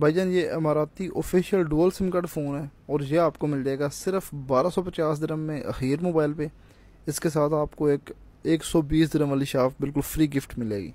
भाईजान ये Emirati official dual SIM card phone है और ये आपको मिल जाएगा सिर्फ बारह सौ पचास दरम में अखीर मोबाइल पे इसके साथ आपको एक एक सौ बीस दरम वाली शाफ बिल्कुल फ्री गिफ्ट मिलेगी